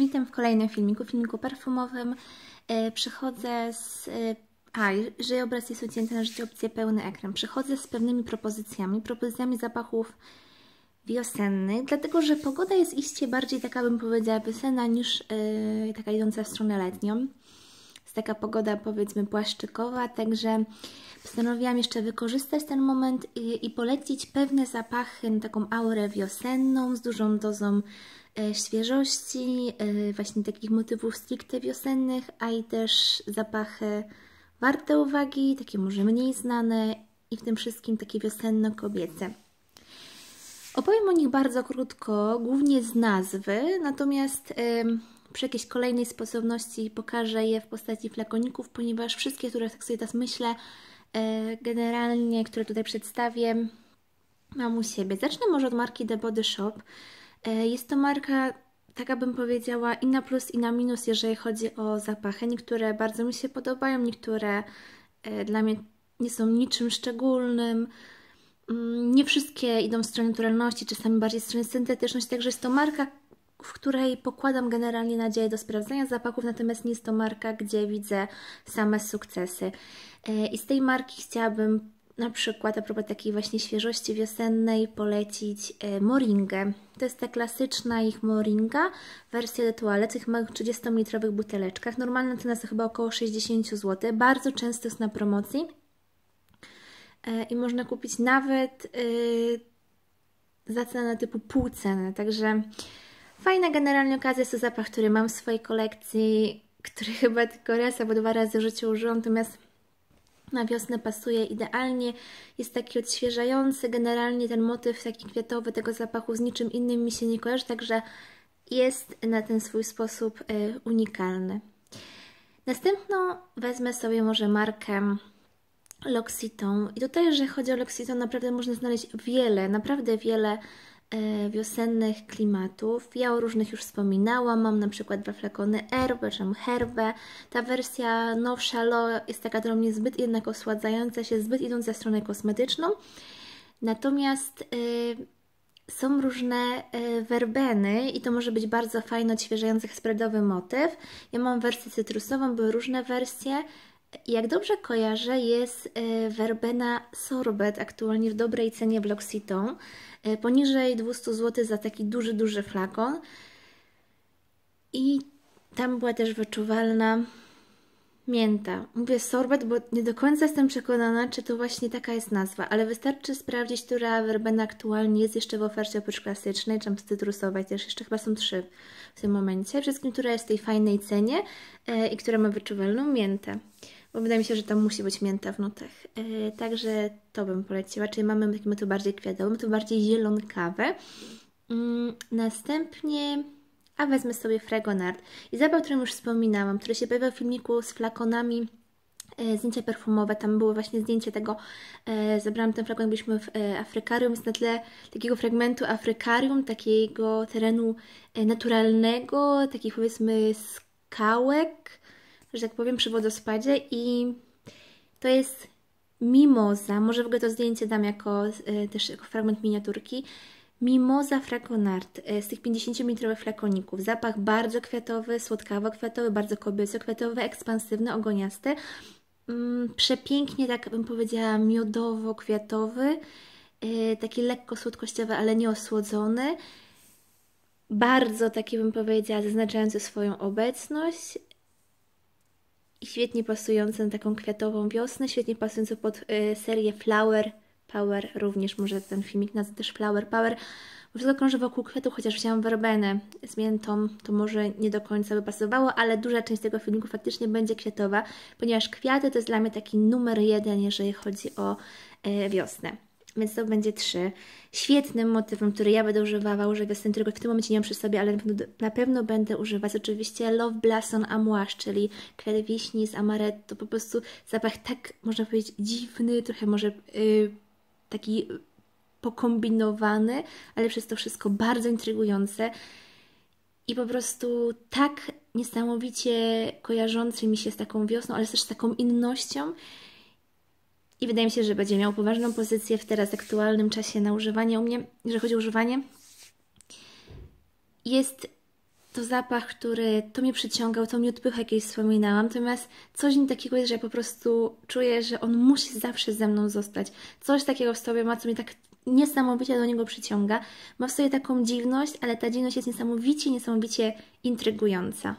Witam w kolejnym filmiku, filmiku perfumowym. E, przychodzę z... E, a, że obraz jest odcięty na życie opcję pełny ekran. Przychodzę z pewnymi propozycjami, propozycjami zapachów wiosennych, dlatego że pogoda jest iście bardziej taka, bym powiedziała, wiosenna niż e, taka idąca w stronę letnią. Jest taka pogoda, powiedzmy, płaszczykowa, także postanowiłam jeszcze wykorzystać ten moment i, i polecić pewne zapachy, taką aurę wiosenną z dużą dozą E, świeżości, e, właśnie takich motywów stricte wiosennych, a i też zapachy warte uwagi, takie może mniej znane i w tym wszystkim takie wiosenno-kobiece. Opowiem o nich bardzo krótko, głównie z nazwy, natomiast przy jakiejś kolejnej sposobności pokażę je w postaci flakoników, ponieważ wszystkie, które tak sobie teraz myślę, e, generalnie, które tutaj przedstawię, mam u siebie. Zacznę może od marki The Body Shop. E, jest to marka, taka bym powiedziała, i na plus, i na minus, jeżeli chodzi o zapachy. Niektóre bardzo mi się podobają, niektóre e, dla mnie nie są niczym szczególnym. Mm, nie wszystkie idą w stronę naturalności, czasami bardziej w stronę syntetyczności, także jest to marka, w której pokładam generalnie nadzieję do sprawdzania zapachów, natomiast nie jest to marka, gdzie widzę same sukcesy. E, I z tej marki chciałabym na przykład a propos takiej właśnie świeżości wiosennej polecić e, moringę. To jest ta klasyczna ich moringa, wersja do toalet w tych małych 30-litrowych buteleczkach. Normalna cena to chyba około 60 zł. Bardzo często jest na promocji e, i można kupić nawet e, za cenę typu pół ceny, także fajna generalnie okazja jest to zapach, który mam w swojej kolekcji, który chyba tylko raz albo dwa razy w życiu użyłam, natomiast na wiosnę pasuje idealnie, jest taki odświeżający, generalnie ten motyw taki kwiatowy tego zapachu z niczym innym mi się nie kojarzy, także jest na ten swój sposób y, unikalny. Następną wezmę sobie może markę L'Occitane i tutaj, jeżeli chodzi o L'Occitane, naprawdę można znaleźć wiele, naprawdę wiele E, wiosennych klimatów. Ja o różnych już wspominałam, mam na przykład dwa flakony herbę, czym herbę. Ta wersja nowsza Lo jest taka dla mnie zbyt jednak osładzająca się, zbyt idąca za stronę kosmetyczną. Natomiast y, są różne verbeny werbeny i to może być bardzo fajny, odświeżający, spreadowy motyw. Ja mam wersję cytrusową, były różne wersje. Jak dobrze kojarzę, jest werbena e, sorbet aktualnie w dobrej cenie Loxitą e, poniżej 200 zł za taki duży, duży flakon. I tam była też wyczuwalna mięta. Mówię sorbet, bo nie do końca jestem przekonana, czy to właśnie taka jest nazwa, ale wystarczy sprawdzić, która werbena aktualnie jest jeszcze w ofercie oprócz klasycznej, czy z cytrusowej też, jeszcze chyba są trzy w tym momencie. Wszystkim, która jest w tej fajnej cenie e, i która ma wyczuwalną miętę bo wydaje mi się, że tam musi być mięta w nutach. Yy, także to bym poleciła, czyli mamy taki tu bardziej kwiatowe, tu bardziej zielonkawe. Yy, mm, następnie, a wezmę sobie Fregonard i zabaw, o którym już wspominałam, który się pojawia w filmiku z flakonami e, zdjęcia perfumowe, tam były właśnie zdjęcie tego, e, zabrałam ten fragment, byliśmy w e, Afrykarium, jest na tle takiego fragmentu Afrykarium, takiego terenu e, naturalnego, takich powiedzmy skałek, że tak powiem, przy wodospadzie i to jest mimoza, może w ogóle to zdjęcie dam jako e, też jako fragment miniaturki, mimoza frakonart e, z tych 50-litrowych flakoników. Zapach bardzo kwiatowy, słodkawo-kwiatowy, bardzo kobieco-kwiatowy, ekspansywny, ogoniasty. Mm, przepięknie, tak bym powiedziała, miodowo-kwiatowy, e, taki lekko słodkościowy, ale nie osłodzony. Bardzo taki bym powiedziała, zaznaczający swoją obecność i świetnie pasujące na taką kwiatową wiosnę, świetnie pasujące pod y, serię Flower Power, również może ten filmik nazwę też Flower Power, bo wszystko krąży wokół kwiatu, chociaż wzięłam werbenę z miętą, to może nie do końca by pasowało, ale duża część tego filmiku faktycznie będzie kwiatowa, ponieważ kwiaty to jest dla mnie taki numer jeden, jeżeli chodzi o y, wiosnę. Więc to będzie trzy Świetnym motywem, który ja będę używała, używam z tym, w tym momencie nie mam przy sobie, ale na pewno, na pewno będę używać. Oczywiście Love Blossom Amouage, czyli kwiat wiśni z amaretto. po prostu zapach tak, można powiedzieć, dziwny, trochę może yy, taki pokombinowany, ale przez to wszystko bardzo intrygujące i po prostu tak niesamowicie kojarzący mi się z taką wiosną, ale też z taką innością i wydaje mi się, że będzie miał poważną pozycję w teraz aktualnym czasie na używanie u mnie, jeżeli chodzi o używanie. Jest to zapach, który to mnie przyciągał, to mi odpycha, jak jej wspominałam. Natomiast coś mi takiego jest, że ja po prostu czuję, że on musi zawsze ze mną zostać. Coś takiego w sobie ma, co mnie tak niesamowicie do niego przyciąga. Ma w sobie taką dziwność, ale ta dziwność jest niesamowicie, niesamowicie intrygująca.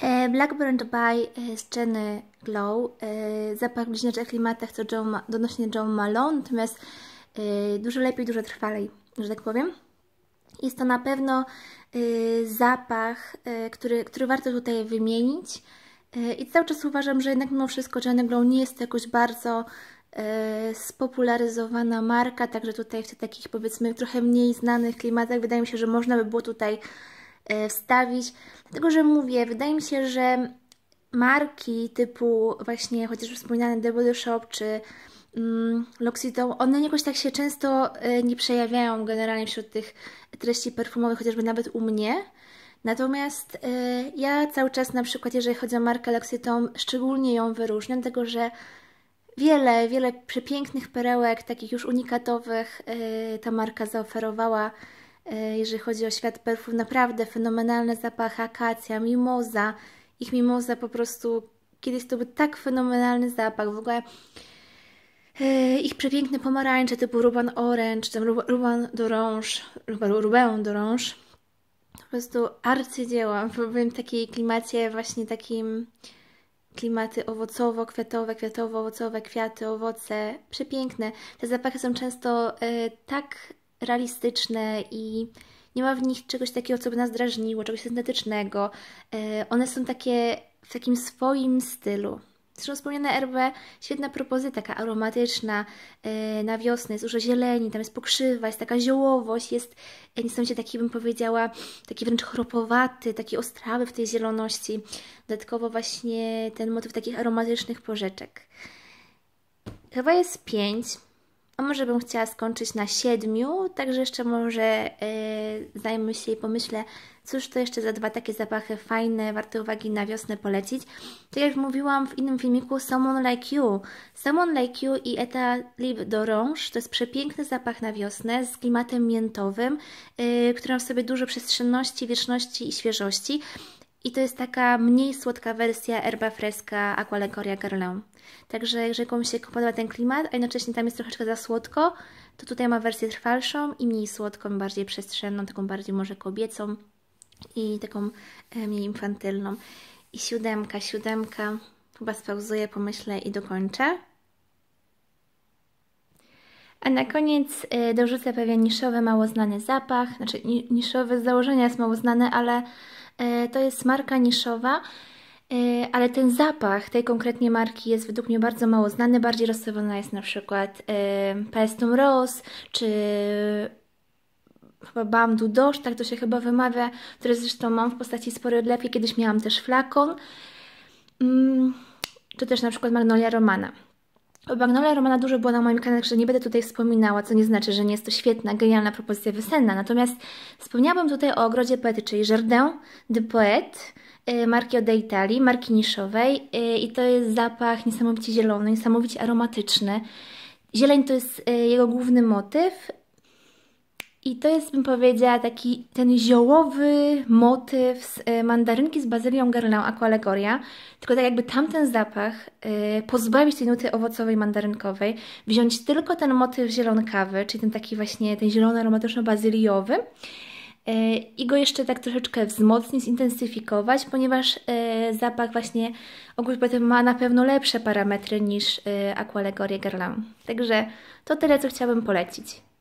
E, Black Burnt By z e, Jenny Glow. E, zapach bliźniaczy klimatach co Joe donośnie John Malone, natomiast dużo lepiej, dużo trwalej, że tak powiem. Jest to na pewno zapach, który, który warto tutaj wymienić. I cały czas uważam, że jednak mimo wszystko Jenny Glow nie jest jakoś bardzo spopularyzowana marka, także tutaj w tych takich powiedzmy trochę mniej znanych klimatach wydaje mi się, że można by było tutaj E, wstawić. Dlatego, że mówię, wydaje mi się, że marki typu właśnie chociaż wspomniane The Body Shop czy mm, one jakoś tak się często e, nie przejawiają generalnie wśród tych treści perfumowych, chociażby nawet u mnie. Natomiast y, ja cały czas na przykład, jeżeli chodzi o markę L'Occitane, szczególnie ją wyróżniam, dlatego że wiele, wiele przepięknych perełek, takich już unikatowych, y, ta marka zaoferowała E, jeżeli chodzi o świat perfum, naprawdę fenomenalne zapachy, akacja, mimoza. Ich mimoza po prostu, kiedyś to był tak fenomenalny zapach, w ogóle e, ich przepiękne pomarańcze typu Ruban Orange, czy tam Ruban d'Orange, Rubę d'Orange. Po prostu arcydzieła, w takiej klimacie właśnie takim klimaty owocowo-kwiatowe, kwiatowo-owocowe, kwiaty, owoce, przepiękne. Te zapachy są często y, tak realistyczne i nie ma w nich czegoś takiego, co by nas drażniło, czegoś syntetycznego. E, one są takie w takim swoim stylu. Zresztą wspomniane RB, świetna propozycja, taka aromatyczna, e, na wiosnę jest dużo zieleni, tam jest pokrzywa, jest taka ziołowość, jest niesamowicie taki, bym powiedziała, taki wręcz chropowaty, taki ostrawy w tej zieloności. Dodatkowo właśnie ten motyw takich aromatycznych porzeczek. Chyba jest pięć, może bym chciała skończyć na siedmiu, także jeszcze może yy, zajmę się i pomyślę, cóż to jeszcze za dwa takie zapachy fajne, warte uwagi na wiosnę polecić. Tak jak mówiłam w innym filmiku, Someone Like You. Someone Like You i Eta Lib d'Orange to jest przepiękny zapach na wiosnę z klimatem miętowym, yy, który ma w sobie dużo przestrzenności, wieczności i świeżości. I to jest taka mniej słodka wersja Herba Fresca Aqualencoria Garlin. Także jeżeli komuś się podoba ten klimat, a jednocześnie tam jest troszeczkę za słodko, to tutaj ma wersję trwalszą i mniej słodką, bardziej przestrzenną, taką bardziej może kobiecą i taką e, mniej infantylną. I siódemka, siódemka, chyba spauzuję, pomyślę i dokończę. A na koniec e, dorzucę pewien niszowy, mało znany zapach. Znaczy niszowy z założenia jest mało znany, ale E, to jest marka niszowa, e, ale ten zapach tej konkretnie marki jest według mnie bardzo mało znany. Bardziej rozstawiona jest na przykład e, Pestum Rose czy chyba Bamdu Dosz, tak to się chyba wymawia, które zresztą mam w postaci spory odlepki. Kiedyś miałam też flakon. Mm, czy też na przykład Magnolia Romana. Magnolia Romana dużo była na moim kanale, że nie będę tutaj wspominała, co nie znaczy, że nie jest to świetna, genialna propozycja wysenna. Natomiast wspomniałabym tutaj o ogrodzie poety, czyli Jardin de Poète y, marki ode Italii, marki niszowej y, i to jest zapach niesamowicie zielony, niesamowicie aromatyczny. Zieleń to jest y, jego główny motyw, i to jest, bym powiedziała, taki ten ziołowy motyw z e, mandarynki z bazylią Guerlain aqualegoria, tylko tak jakby tamten zapach y, pozbawić tej nuty owocowej, mandarynkowej, wziąć tylko ten motyw zielonkawy, czyli ten taki właśnie, ten zielony aromatyczno-bazyliowy e, i go jeszcze tak troszeczkę wzmocnić, zintensyfikować, ponieważ zapach właśnie ogólnie ma na pewno lepsze parametry niż y, aqualegorie Guerlain. Także to tyle, co chciałabym polecić.